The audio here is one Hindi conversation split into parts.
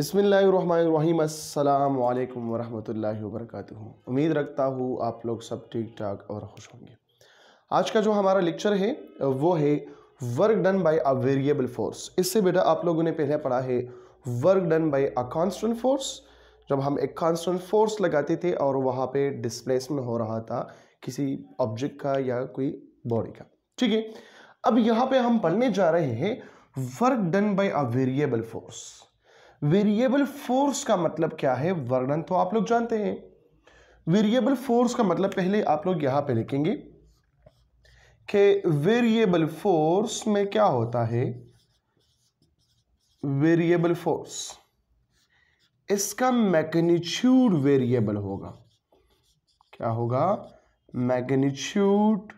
अस्सलाम वालेकुम वरहमतुल्लाहि वबरकatuh उम्मीद रखता हूँ आप लोग सब ठीक ठाक और खुश होंगे आज का जो हमारा लेक्चर है वो है work done by a variable force इससे बेटा आप लोगों ने पहले पढ़ा है work done by a constant force जब हम एक कांस्टेंट फोर्स लगाते थे और वहाँ पे डिस्प्लेसमेंट हो रहा था किसी ऑब्जेक्ट का या कोई बॉडी का ठीक है अब यहाँ पे हम पढ़ने जा रहे हैं work done by a variable force variable force का मतलब क्या है वर्णन तो आप लोग जानते हैं वेरिएबल फोर्स का मतलब पहले आप लोग यहां पे लिखेंगे कि वेरिएबल फोर्स में क्या होता है वेरिएबल फोर्स इसका मैग्नीट्यूड वेरिएबल होगा क्या होगा मैग्नीट्यूड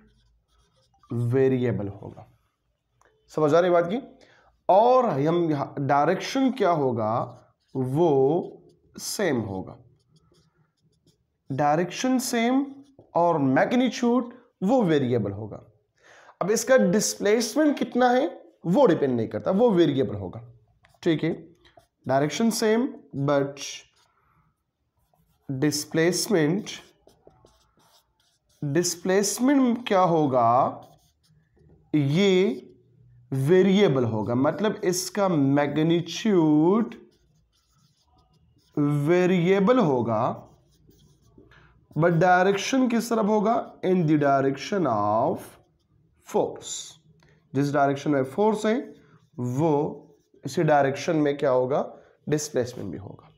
वेरिएबल होगा समझ आ रही बात की और हम डायरेक्शन क्या होगा वो सेम होगा डायरेक्शन सेम और मैग्नीट्यूड वो वेरिएबल होगा अब इसका डिस्प्लेसमेंट कितना है वो डिपेंड नहीं करता वो वेरिएबल होगा ठीक है direction same but displacement displacement क्या होगा ये वेरिएबल होगा मतलब इसका मैग्नीट्यूड वेरिएबल होगा बट डायरेक्शन किस तरफ होगा in the direction of force जिस डायरेक्शन में फोर्स है वो इसी डायरेक्शन में क्या होगा डिस्प्लेसमेंट भी होगा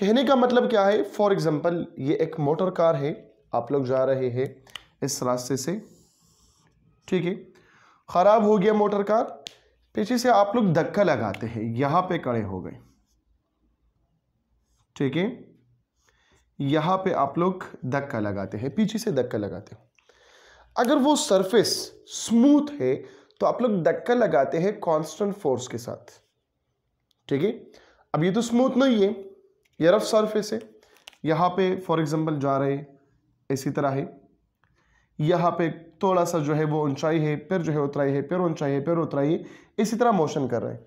कहने का मतलब क्या है फॉर एग्जाम्पल ये एक मोटर कार है आप लोग जा रहे हैं इस रास्ते से ठीक है ख़राब हो गया मोटर कार पीछे से आप लोग धक्का लगाते हैं यहां पे कड़े हो गए ठीक है यहां पे आप लोग धक्का लगाते हैं पीछे से धक्का लगाते हो अगर वो सरफेस स्मूथ है तो आप लोग धक्का लगाते हैं कांस्टेंट फोर्स के साथ ठीक है अब ये तो स्मूथ नहीं है ये रफ सरफेस है यहां पे फॉर एग्जांपल जा रहे इसी तरह है यहाँ पे थोड़ा सा जो है वो ऊंचाई है फिर जो है उतराई है फिर ऊंचाई है फिर उतराई है इसी तरह मोशन कर रहे हैं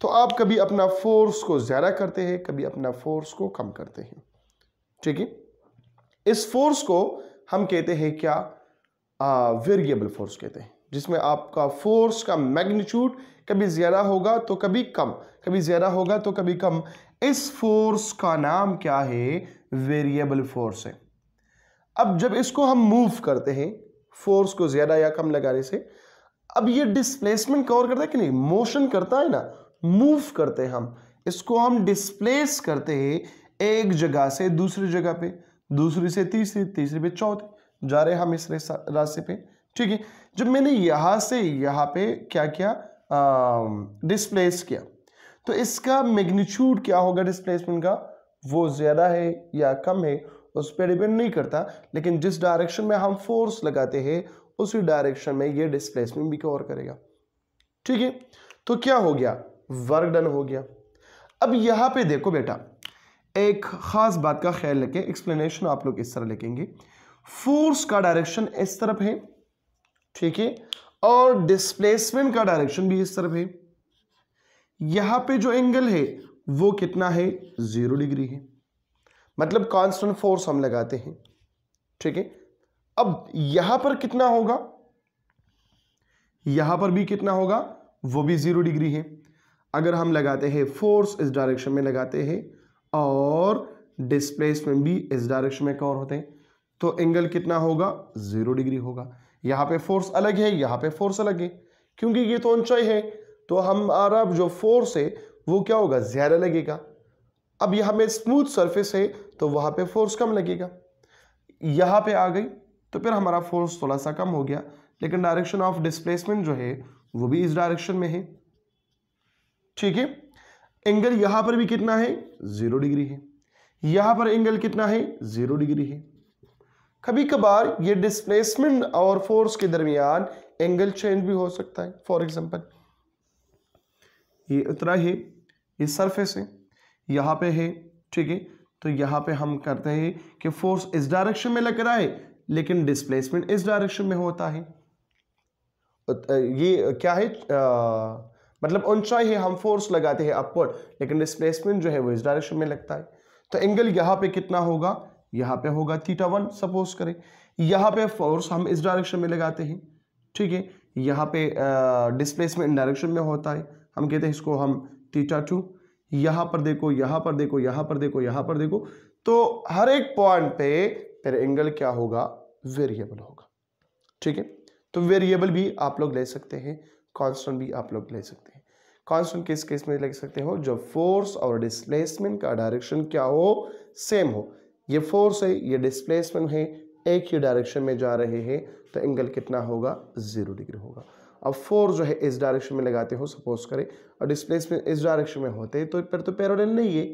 तो आप कभी अपना फोर्स को ज़्यादा करते हैं कभी अपना फोर्स को कम करते हैं ठीक है इस फोर्स को हम कहते हैं क्या वेरिएबल फोर्स कहते हैं जिसमें आपका फोर्स का मैग्नीट्यूड कभी ज़्यादा होगा तो कभी कम कभी ज़्यादा होगा तो कभी कम इस फोर्स का नाम क्या है वेरिएबल फोर्स है अब जब इसको हम मूव करते हैं फोर्स को ज़्यादा या कम लगाने से अब ये डिस्प्लेसमेंट कवर करता है कि नहीं मोशन करता है ना मूव करते हैं हम इसको हम डिस्प्लेस करते हैं एक जगह से दूसरी जगह पे दूसरी से तीसरी तीसरी पे चौथी जा रहे हम इस रास्ते पे ठीक है जब मैंने यहां से यहाँ पे क्या किया डिस्प्लेस किया तो इसका मैग्नीट्यूड क्या होगा डिस्प्लेसमेंट का वो ज़्यादा है या कम है तो उस पर डिपेंड नहीं करता लेकिन जिस डायरेक्शन में हम फोर्स लगाते हैं उसी डायरेक्शन में ये डिस्प्लेसमेंट भी कवर करेगा ठीक है तो क्या हो गया वर्क डन हो गया अब यहाँ पे देखो बेटा एक ख़ास बात का ख्याल रखे एक्सप्लेनेशन आप लोग इस तरह लिखेंगे फोर्स का डायरेक्शन इस तरफ है ठीक है और डिस्प्लेसमेंट का डायरेक्शन भी इस तरफ है यहां पे जो एंगल है वो कितना है ज़ीरो डिग्री है मतलब कांस्टेंट फोर्स हम लगाते हैं ठीक है अब यहां पर कितना होगा यहां पर भी कितना होगा वो भी जीरो डिग्री है अगर हम लगाते हैं फोर्स इस डायरेक्शन में लगाते हैं और डिस्प्लेसमेंट भी इस डायरेक्शन में कौन होते हैं तो एंगल कितना होगा जीरो डिग्री होगा यहां पे फोर्स अलग है यहां पे फोर्स अलग है क्योंकि ये तो ऊंचाई है तो हमारा जो फोर्स है वो क्या होगा ज़्यादा लगेगा अब यहां में स्मूथ सरफेस है तो वहां पे फोर्स कम लगेगा यहां पे आ गई तो फिर हमारा फोर्स थोड़ा सा कम हो गया लेकिन डायरेक्शन ऑफ डिस्प्लेसमेंट जो है वो भी इस डायरेक्शन में है ठीक है एंगल यहां पर भी कितना है जीरो डिग्री है यहां पर एंगल कितना है जीरो डिग्री है कभी कभार ये डिस्प्लेसमेंट और फोर्स के दरमियान एंगल चेंज भी हो सकता है फॉर एग्जाम्पल ये उतरा ही ये सरफेस है यहाँ पे है ठीक है तो यहाँ पे हम करते हैं कि फोर्स इस डायरेक्शन में लग रहा है लेकिन डिस्प्लेसमेंट इस डायरेक्शन में होता है ये क्या है आ, मतलब ऊंचाई है हम फोर्स लगाते हैं अपवर्ड लेकिन डिस्प्लेसमेंट जो है वो इस डायरेक्शन में लगता है तो एंगल यहाँ पे कितना होगा यहाँ पे होगा थीटा वन सपोज करें यहाँ पे फोर्स हम इस डायरेक्शन में लगाते हैं ठीक है यहाँ पे डिस्प्लेसमेंट डायरेक्शन में होता है हम कहते हैं इसको हम थीटा टू यहां पर देखो यहां पर देखो यहां पर देखो यहां पर देखो तो हर एक पॉइंट पे फिर एंगल क्या होगा वेरिएबल होगा ठीक है तो वेरिएबल भी आप लोग ले सकते हैं कांस्टेंट भी आप लोग ले सकते हैं कांस्टेंट किस केस में ले सकते हो जब फोर्स और डिस्प्लेसमेंट का डायरेक्शन क्या हो सेम हो ये फोर्स है ये डिस्प्लेसमेंट है एक ही डायरेक्शन में जा रहे हैं तो एंगल कितना होगा ज़ीरो डिग्री होगा अब फोर जो है इस डायरेक्शन में लगाते हो सपोज करें और डिस्प्लेसमेंट इस डायरेक्शन में होते तो फिर तो पैरोडल नहीं है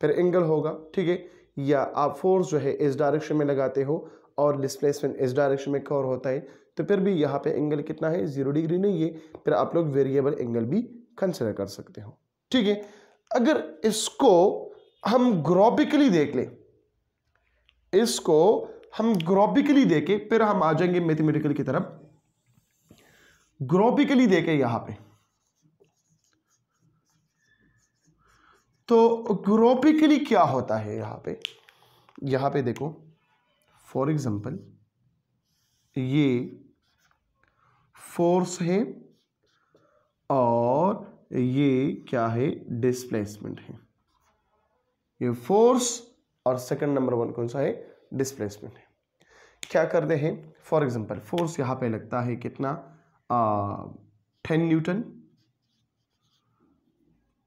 फिर एंगल होगा ठीक है या आप फोर्स जो है इस डायरेक्शन में लगाते हो और डिस्प्लेसमेंट इस डायरेक्शन में कवर होता है तो फिर भी यहाँ पे एंगल कितना है जीरो डिग्री नहीं है फिर आप लोग वेरिएबल एंगल भी कंसिडर कर सकते हो ठीक है अगर इसको हम ग्रॉपिकली देख लें इसको हम ग्रॉपिकली देखें फिर हम आ जाएंगे मैथमेटिकल की तरफ ग्रोपिकली देखे यहां पे तो ग्रोपिकली क्या होता है यहां पे यहां पे देखो फॉर एग्जांपल ये फोर्स है और ये क्या है डिस्प्लेसमेंट है ये फोर्स और सेकंड नंबर वन कौन सा है डिस्प्लेसमेंट है क्या करते हैं फॉर एग्जांपल फोर्स यहां पे लगता है कितना टेन न्यूटन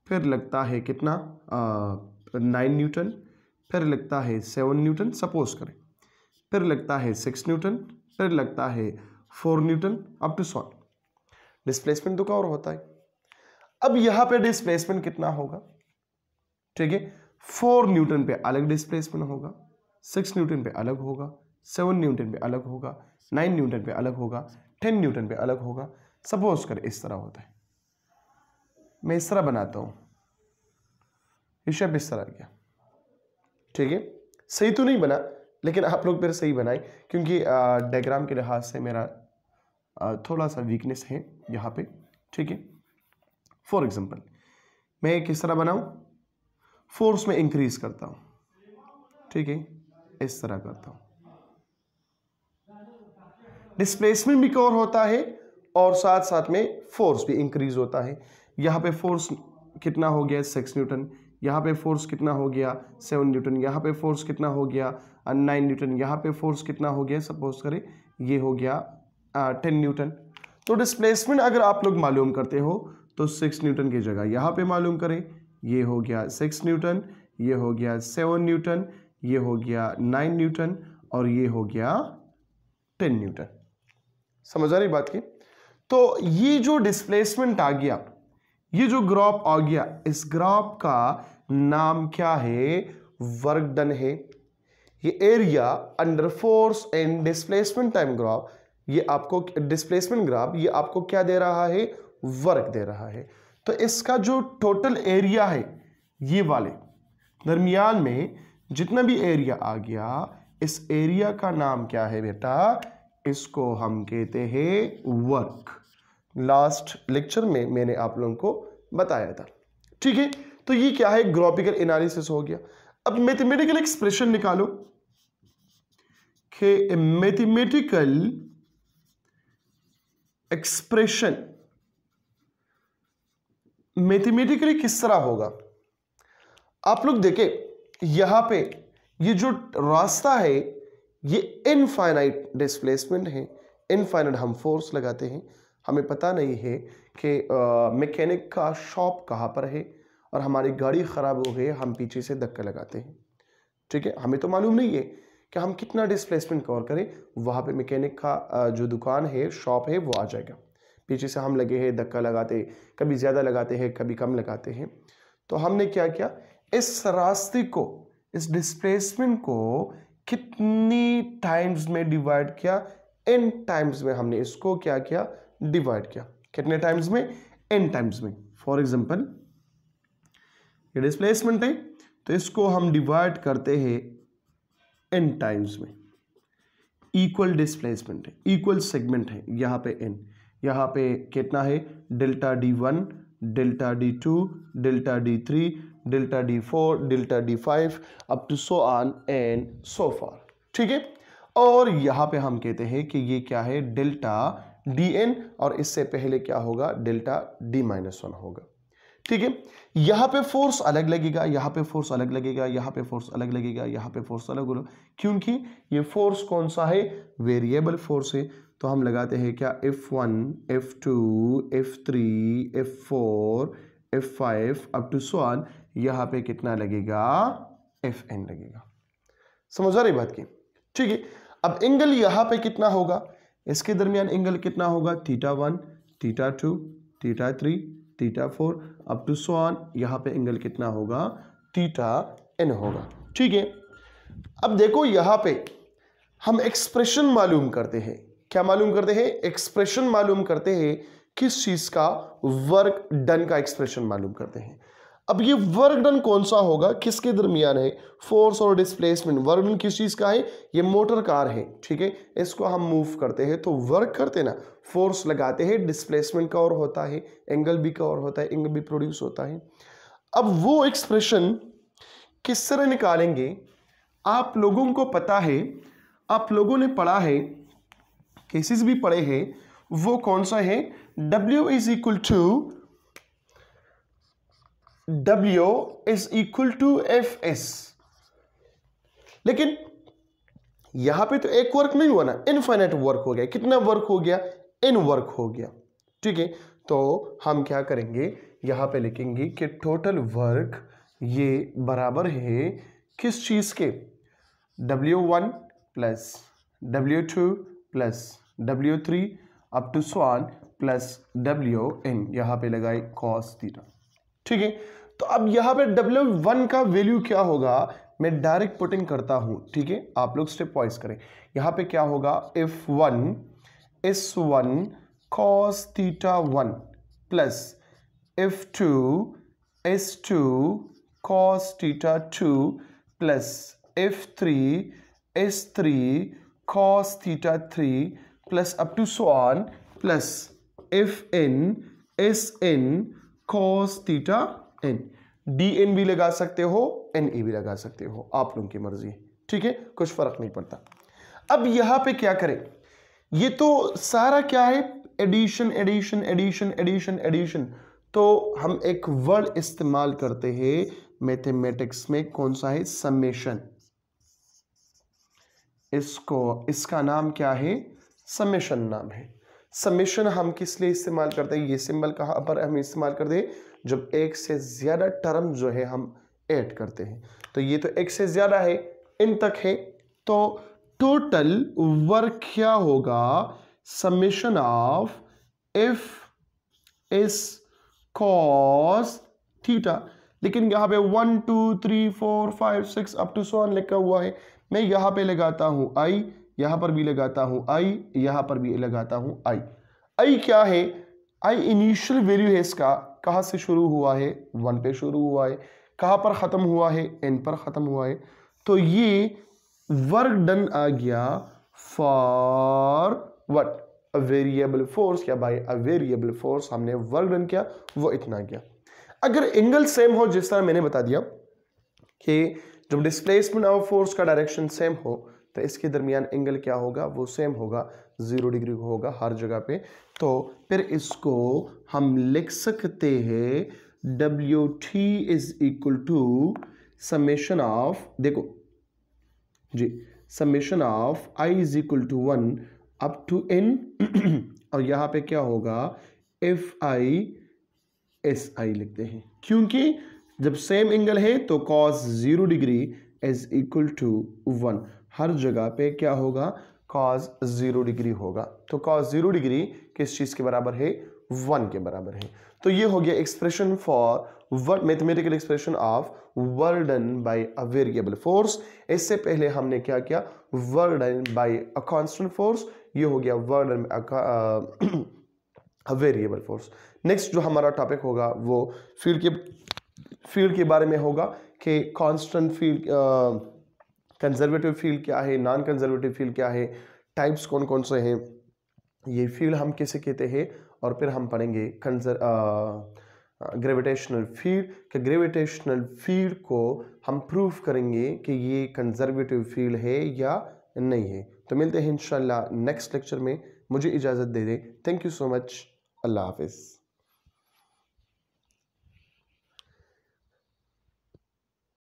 फिर लगता है कितना नाइन न्यूटन फिर लगता है सेवन न्यूटन सपोज करें फिर लगता है सिक्स न्यूटन फिर लगता है four newton up to solve displacement तो का और होता है अब यहां पे डिस्प्लेसमेंट कितना होगा ठीक है फोर न्यूटन पे अलग डिस्प्लेसमेंट होगा सिक्स न्यूटन पे अलग होगा सेवन न्यूटन पे अलग होगा नाइन न्यूटन पे अलग होगा टेन न्यूटन पे अलग होगा सपोज कर इस तरह होता है मैं इस तरह बनाता हूँ ये इस तरह गया ठीक है सही तो नहीं बना लेकिन आप लोग मेरे सही बनाए क्योंकि डायग्राम के लिहाज से मेरा आ, थोड़ा सा वीकनेस है यहाँ पे ठीक है फॉर एग्जाम्पल मैं किस तरह बनाऊँ फोर्स में इंक्रीज करता हूँ ठीक है इस तरह करता हूँ डिस्प्लेसमेंट भी कवर होता है और साथ साथ में फोर्स भी इंक्रीज होता है यहाँ पे फोर्स कितना हो गया सिक्स न्यूटन यहाँ पे फोर्स कितना हो गया सेवन न्यूटन यहाँ पे फोर्स कितना हो गया नाइन न्यूटन यहाँ पे फोर्स कितना हो गया सपोज करें ये हो गया टेन न्यूटन तो डिस्प्लेसमेंट अगर आप लोग मालूम करते हो तो सिक्स न्यूटन की जगह यहाँ पे मालूम करें ये हो गया सिक्स न्यूटन ये हो गया सेवन न्यूटन ये हो गया नाइन न्यूटन और ये हो गया टेन न्यूटन समझ आ रही बात की तो ये जो डिस्प्लेसमेंट आ गया ये जो ग्राफ आ गया इस ग्राफ का नाम क्या है वर्क डन है ये area under force and displacement time graph ये आपको डिस्प्लेसमेंट ग्राफ ये आपको क्या दे रहा है वर्क दे रहा है तो इसका जो टोटल एरिया है ये वाले दरमियान में जितना भी एरिया आ गया इस एरिया का नाम क्या है बेटा इसको हम कहते हैं वर्क लास्ट लेक्चर में मैंने आप लोगों को बताया था ठीक है तो ये क्या है ग्रोपिकल एनालिसिस हो गया अब मैथमेटिकल एक्सप्रेशन निकालो मैथमेटिकल एक्सप्रेशन मैथमेटिकली किस तरह होगा आप लोग देखें यहां पे ये जो रास्ता है ये इनफाइनाइट डिस्प्लेसमेंट है इनफाइनाइट हम फोर्स लगाते हैं हमें पता नहीं है कि मैकेनिक का शॉप कहाँ पर है और हमारी गाड़ी ख़राब हो गई हम पीछे से धक्का लगाते हैं ठीक है हमें तो मालूम नहीं है कि हम कितना डिस्प्लेसमेंट कवर करें वहाँ पे मैकेनिक का जो दुकान है शॉप है वो आ जाएगा पीछे से हम लगे हैं धक्का लगाते कभी ज़्यादा लगाते हैं कभी कम लगाते हैं तो हमने क्या किया इस रास्ते को इस डिस्प्लेसमेंट को कितनी टाइम्स में डिवाइड किया एन टाइम्स में हमने इसको क्या किया डिवाइड किया कितने टाइम्स में एन टाइम्स में फॉर एग्जाम्पल ये डिस्प्लेसमेंट है तो इसको हम डिवाइड करते हैं एन टाइम्स में इक्वल डिस्प्लेसमेंट है इक्वल सेगमेंट है यहाँ पे एन यहाँ पे कितना है delta D one delta D two delta D three four delta D five up to so on and so far ठीक है और यहाँ पे हम कहते हैं कि ये क्या है डेल्टा डी एन और इससे पहले क्या होगा डेल्टा डी माइनस वन होगा ठीक है यहाँ पे फोर्स अलग लगेगा यहाँ पे फोर्स अलग लगेगा यहाँ पे फोर्स अलग लगेगा यहाँ पे फोर्स अलग होगा क्योंकि ये फोर्स कौन सा है वेरिएबल फोर्स है तो हम लगाते हैं क्या F F one two F three F four F five up to so on यहाँ पे कितना लगेगा एफ एन लगेगा समझ आ रही बात की ठीक है अब एंगल यहाँ पे कितना होगा इसके दरमियान एंगल कितना होगा theta one theta two theta three theta four up to so on यहाँ पे एंगल कितना होगा थीटा एन होगा ठीक है अब देखो यहाँ पे हम एक्सप्रेशन मालूम करते हैं क्या मालूम करते हैं एक्सप्रेशन मालूम करते हैं किस चीज का वर्क डन का एक्सप्रेशन मालूम करते हैं अब ये वर्क डन कौन सा होगा किसके दरमियान है फोर्स और डिस्प्लेसमेंट वर्क डन किस चीज़ का है ये मोटर कार है ठीक है इसको हम मूव करते हैं तो वर्क करते ना फोर्स लगाते हैं डिस्प्लेसमेंट का और होता है एंगल भी का और होता है एंगल भी प्रोड्यूस होता है अब वो एक्सप्रेशन किस तरह निकालेंगे आप लोगों को पता है आप लोगों ने पढ़ा है केसेस भी पढ़े हैं वो कौन सा है W is equal to W is equal to F S लेकिन यहां पे तो एक वर्क नहीं हुआ ना इनफाइनाइट वर्क हो गया कितना वर्क हो गया इन वर्क हो गया ठीक है तो हम क्या करेंगे यहां पे लिखेंगे कि टोटल वर्क ये बराबर है किस चीज़ के W1 one plus W two plus W three up to so on plus W n यहाँ पे लगाए कॉस थीटा ठीक है तो अब यहाँ पे डब्ल्यू वन का वैल्यू क्या होगा मैं डायरेक्ट पुटिंग करता हूँ ठीक है आप लोग स्टेप वाइज करें यहाँ पे क्या होगा F one S one cos theta one plus F two S two cos theta two plus F three S three cos theta three plus up to so on plus if n is n cos theta n D N भी लगा सकते हो एन ए भी लगा सकते हो आप लोगों की मर्जी है ठीक है कुछ फर्क नहीं पड़ता अब यहां पे क्या करें ये तो सारा क्या है addition addition addition addition addition तो हम एक वर्ड इस्तेमाल करते हैं मैथमेटिक्स में कौन सा है समेशन इसको इसका नाम क्या है समेशन नाम है समेशन हम किस लिए इस्तेमाल करते हैं ये सिंबल कहाँ पर हम इस्तेमाल करते हैं जब एक से ज़्यादा टर्म जो है हम ऐड करते हैं तो ये तो एक से ज़्यादा है इन तक है तो टोटल वर्क क्या होगा summation of F S cos theta लेकिन यहाँ पे one two three four five six up to so on लिखा हुआ है मैं यहाँ पे लगाता हूँ आई यहाँ पर भी लगाता हूँ आई यहाँ पर भी लगाता हूँ आई आई क्या है आई इनिशियल वैल्यू है इसका कहाँ से शुरू हुआ है वन पे शुरू हुआ है कहाँ पर ख़त्म हुआ है एन पर ख़त्म हुआ है तो ये वर्क डन आ गया for what a variable force क्या भाई अ वेरिएबल फोर्स हमने वर्क डन किया वो इतना किया अगर एंगल सेम हो जिस तरह मैंने बता दिया कि जब डिस्प्लेसमेंट ऑफ फोर्स का डायरेक्शन सेम हो तो इसके दरमियान एंगल क्या होगा वो सेम होगा ज़ीरो डिग्री होगा हर जगह पे तो फिर इसको हम लिख सकते हैं W T is equal to summation of देखो जी summation of I is equal to one up to N और यहाँ पे क्या होगा एफ आई एस आई लिखते हैं क्योंकि जब सेम एंगल है तो cos zero degree is equal to one हर जगह पे क्या होगा कॉज ज़ीरो डिग्री होगा तो कॉज ज़ीरो डिग्री किस चीज़ के बराबर है वन के बराबर है तो ये हो गया expression for word mathematical expression of work done by a variable force इससे पहले हमने क्या किया work done by a constant force ये हो गया वर्डन वेरिएबल फोर्स नेक्स्ट जो हमारा टॉपिक होगा वो फील्ड के फील्ड के बारे में होगा कि कांस्टेंट फील्ड कंजर्वेटिव फील्ड क्या है नॉन कंजर्वेटिव फील्ड क्या है टाइप्स कौन कौन से हैं ये फील्ड हम कैसे कहते हैं और फिर हम पढ़ेंगे कंजर ग्रेविटेशनल फील्ड कि ग्रेविटेशनल फील्ड को हम प्रूव करेंगे कि ये कंजर्वेटिव फील्ड है या नहीं है तो मिलते हैं इंशाल्लाह नेक्स्ट लेक्चर में मुझे इजाज़त दे दें थैंक यू सो मच अल्लाह हाफिज़